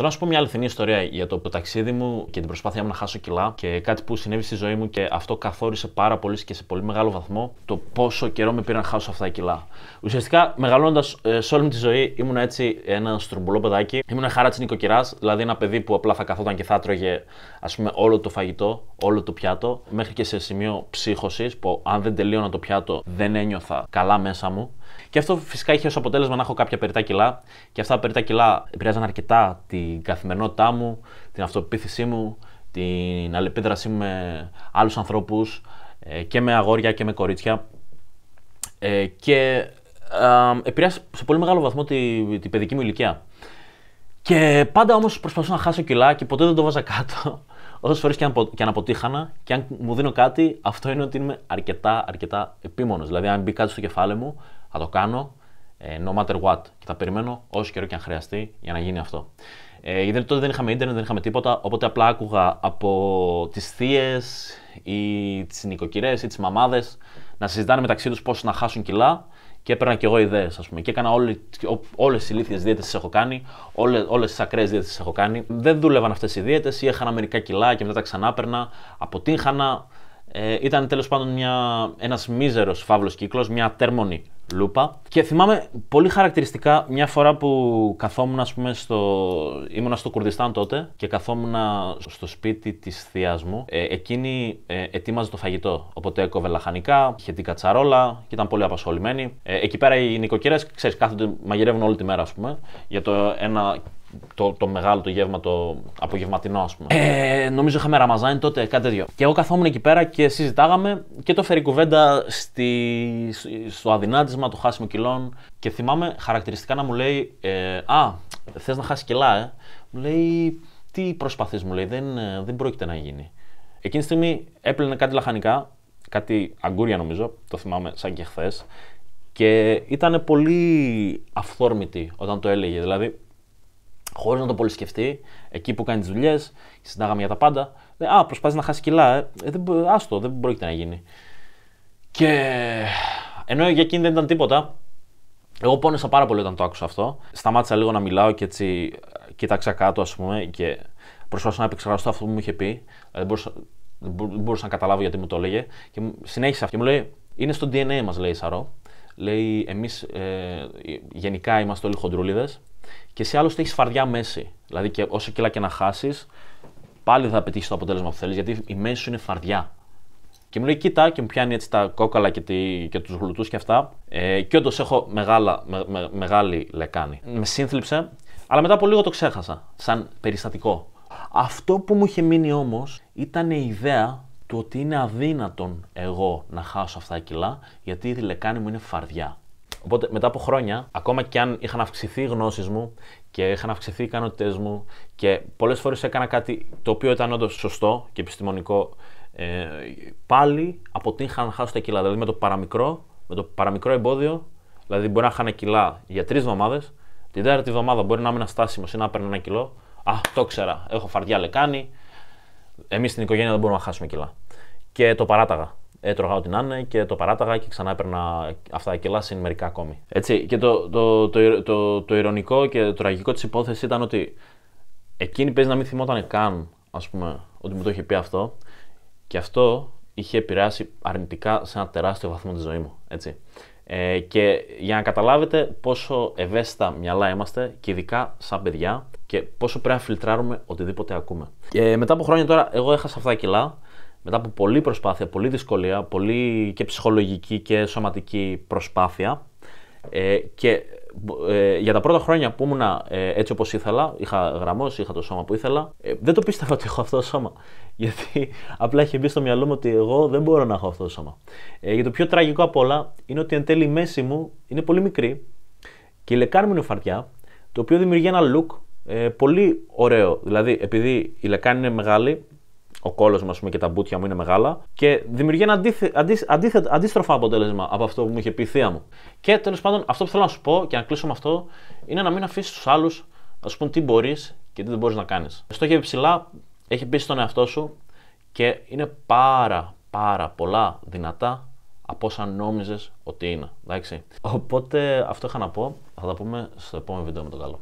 Θέλω να σου πω μια αληθινή ιστορία για το, ταξίδι μου και την προσπάθειά μου να χάσω κιλά και κάτι που συνέβη στη ζωή μου και αυτό καθόρισε πάρα πολύ και σε πολύ μεγάλο βαθμό το πόσο καιρό με πήρε να χάσω αυτά τα κιλά. Ουσιαστικά, μεγαλώντα ε, σε όλη μου τη ζωή, ήμουν έτσι ένα στρουμπουλό παιδάκι. Ήμουν ένα της νοικοκυράς, δηλαδή ένα παιδί που απλά θα καθόταν και θα τρώγε ας πούμε, όλο το φαγητό, όλο το πιάτο, μέχρι και σε σημείο ψύχωσης που αν δεν τελείωνα το πιάτο δεν ένιωθα καλά μέσα μου. Και αυτό φυσικά είχε ως αποτέλεσμα να έχω κάποια περιτά κιλά. Και αυτά τα περιτά κιλά επηρεάζαν αρκετά την καθημερινότητά μου, την αυτοπεποίθησή μου, την αλληλεπίδρασή μου με άλλους ανθρώπους ε, και με αγόρια και με κορίτσια. Ε, και επηρεάζει σε πολύ μεγάλο βαθμό την τη παιδική μου ηλικία. Και πάντα όμως προσπαθούσα να χάσω κιλά και ποτέ δεν το βάζα κάτω. Όσες φορές και, αν, και αν αποτύχανα και αν μου δίνω κάτι, αυτό είναι ότι είμαι αρκετά, αρκετά επίμονος. Δηλαδή, αν μπει κάτι στο κεφάλι μου, θα το κάνω ε, no matter what και θα περιμένω όσο καιρό και αν χρειαστεί για να γίνει αυτό. Ε, γιατί τότε δεν είχαμε ίντερνετ, δεν είχαμε τίποτα, οπότε απλά άκουγα από τις θείες ή τις νοικοκυρές ή τις μαμάδες να συζητάνε μεταξύ τους πώς να χάσουν κιλά και έπαιρνα και εγώ ιδέες. ας πούμε και έκανα όλες τις τις ηλίθιες τις έχω κάνει, όλες τις ακραίες ακραίες τις έχω κάνει. Δεν δούλευαν αυτές οι δίαιτες ή έχανα μερικά κιλά και μετά τα ξανά έπαιρνα, αποτύχανα. Ε, ήταν τέλος πάντων ένας μίζερος φαύλος κύκλος, μια τέρμονη λούπα. Και θυμάμαι πολύ χαρακτηριστικά μια φορά που καθόμουν, ας πούμε, στο... ήμουνα στο Κουρδιστάν τότε και καθόμουν στο σπίτι της θείας μου. Ε, εκείνη ε, ετοίμαζε το φαγητό. Οπότε έκοβε λαχανικά, είχε την κατσαρόλα και ήταν πολύ απασχολημένη. Ε, εκεί πέρα οι νοικοκυρές, ξέρεις, κάθονται, μαγειρεύουν όλη τη μέρα, ας πούμε, για το ένα το, το μεγάλο το γεύμα, το απογευματινό, ας πούμε. Ε, νομίζω είχαμε ραμαζάνι τότε, κάτι τέτοιο. Και εγώ καθόμουν εκεί πέρα και συζητάγαμε και το φέρει κουβέντα στη, στο αδυνάτισμα, το χάσιμο κιλών. Και θυμάμαι χαρακτηριστικά να μου λέει: ε, Α, θες να χάσεις κιλά, ε. Μου λέει: Τι προσπαθείς, μου λέει, δεν, δεν πρόκειται να γίνει. Εκείνη τη στιγμή έπλαινε κάτι λαχανικά, κάτι αγκούρια νομίζω, το θυμάμαι σαν και χθες. Και ήταν πολύ αυθόρμητη όταν το έλεγε. Δηλαδή, χωρίς να το πολύ σκεφτεί, εκεί που κάνει τις δουλειές, συντάγαμε για τα πάντα. Λέει, Α, προσπαθεί να χάσει κιλά. Ε. ε δεν, άστο, δεν πρόκειται να γίνει. Και ενώ για εκείνη δεν ήταν τίποτα, εγώ πόνεσα πάρα πολύ όταν το άκουσα αυτό. Σταμάτησα λίγο να μιλάω και έτσι ε, κοίταξα κάτω, ας πούμε, και προσπάθησα να επεξεργαστώ αυτό που μου είχε πει. Ε, δεν μπορούσα, δεν μπορούσα να καταλάβω γιατί μου το έλεγε. Και αυτό και μου λέει: Είναι στο DNA μας, λέει Σαρό. Λέει: Εμείς γενικά είμαστε όλοι χοντρούλιδες. Και εσύ άλλωστε έχεις φαρδιά μέση. Δηλαδή, και όσο κιλά και να χάσεις, πάλι θα πετύχεις το αποτέλεσμα που θέλεις, γιατί η μέση σου είναι φαρδιά. Και μου λέει, κοίτα, και μου πιάνει έτσι τα κόκαλα και, τη, και τους γλουτούς και αυτά. Ε, και όντως έχω μεγάλα, μεγάλη λεκάνη. Με σύνθλιψε, αλλά μετά από λίγο το ξέχασα, σαν περιστατικό. Αυτό που μου είχε μείνει όμως ήταν η ιδέα του ότι είναι αδύνατον εγώ να χάσω αυτά τα κιλά, γιατί η λεκάνη μου είναι φαρδιά. Οπότε μετά από χρόνια, ακόμα και αν είχαν αυξηθεί οι γνώσεις μου και είχαν αυξηθεί οι ικανότητές μου και πολλές φορές έκανα κάτι το οποίο ήταν όντως σωστό και επιστημονικό, ε, πάλι αποτύχα να χάσω τα κιλά. Δηλαδή με το παραμικρό, με το παραμικρό εμπόδιο, δηλαδή μπορεί να χάνε κιλά για τρεις εβδομάδε, την τέταρτη εβδομάδα μπορεί να ένας στάσιμος ή να παίρνω ένα κιλό. Α, το ξέρα, έχω φαρδιά λεκάνη. Εμείς στην οικογένεια δεν μπορούμε να χάσουμε κιλά. Και το παράταγα έτρωγα ό,τι να είναι και το παράταγα και ξανά έπαιρνα αυτά τα κιλά συν μερικά ακόμη. Έτσι, και το, το, το, το, το ηρωνικό και το τραγικό της υπόθεσης ήταν ότι εκείνη παίζει να μην θυμόταν καν, ας πούμε, ότι μου το είχε πει αυτό και αυτό είχε επηρεάσει αρνητικά σε ένα τεράστιο βαθμό τη ζωή μου. Έτσι. Ε, και για να καταλάβετε πόσο ευαίσθητα μυαλά είμαστε και ειδικά σαν παιδιά και πόσο πρέπει να φιλτράρουμε οτιδήποτε ακούμε. Και ε, μετά από χρόνια τώρα, εγώ έχασα αυτά τα κιλά μετά από πολλή προσπάθεια, πολλή δυσκολία, πολλή και ψυχολογική και σωματική προσπάθεια ε, και ε, για τα πρώτα χρόνια που ήμουνα ε, έτσι όπως ήθελα, είχα γραμμός, είχα το σώμα που ήθελα, ε, δεν το πίστευα ότι έχω αυτό το σώμα. Γιατί απλά είχε μπει στο μυαλό μου ότι εγώ δεν μπορώ να έχω αυτό το σώμα. Ε, και το πιο τραγικό απ' όλα είναι ότι εν τέλει η μέση μου είναι πολύ μικρή και η λεκάνη μου είναι φαρτιά, το οποίο δημιουργεί ένα look ε, πολύ ωραίο. Δηλαδή, επειδή η λεκάνη είναι μεγάλη, ο κόλος μου και τα μπούτια μου είναι μεγάλα. Και δημιουργεί ένα αντίθε, αντί, αντίστροφο αποτέλεσμα από αυτό που μου είχε πει η θεία μου. Και τέλος πάντων, αυτό που θέλω να σου πω και να κλείσω με αυτό είναι να μην αφήσεις τους άλλους να σου πούν τι μπορείς και τι δεν μπορείς να κάνεις. έχει ψηλά, έχει μπει στον εαυτό σου και είναι πάρα πάρα πολλά δυνατά από όσα νόμιζες ότι είναι. Εντάξει. Οπότε αυτό είχα να πω. Θα τα πούμε στο επόμενο βίντεο με το καλό.